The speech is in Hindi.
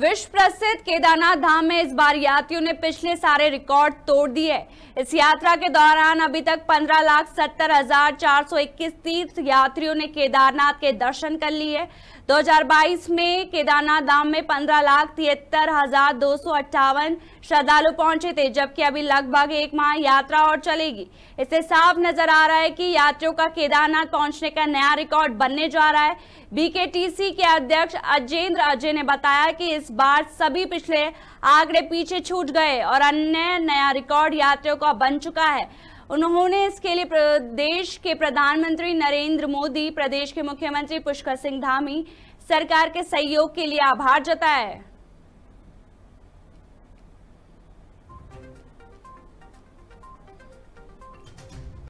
विश्व प्रसिद्ध केदारनाथ धाम में इस बार यात्रियों ने पिछले सारे रिकॉर्ड तोड़ दिए इस यात्रा के दौरान अभी तक पंद्रह लाख सत्तर हजार चार सौ इक्कीस तीर्थ यात्रियों ने केदारनाथ के दर्शन कर लिए 2022 में केदारनाथ धाम में पंद्रह लाख तिहत्तर हजार दो सौ अट्ठावन श्रद्धालु पहुंचे थे जबकि अभी लगभग एक माह यात्रा और चलेगी इससे साफ नजर आ रहा है कि यात्रियों का केदारनाथ पहुंचने का नया रिकॉर्ड बनने जा रहा है बीकेटीसी के अध्यक्ष अजेंद्र अजय ने बताया कि इस इस बार सभी पिछले आंकड़े पीछे छूट गए और अन्य नया रिकॉर्ड यात्रियों का बन चुका है उन्होंने इसके लिए प्रदेश के प्रधानमंत्री नरेंद्र मोदी प्रदेश के मुख्यमंत्री पुष्कर सिंह धामी सरकार के सहयोग के लिए आभार जताया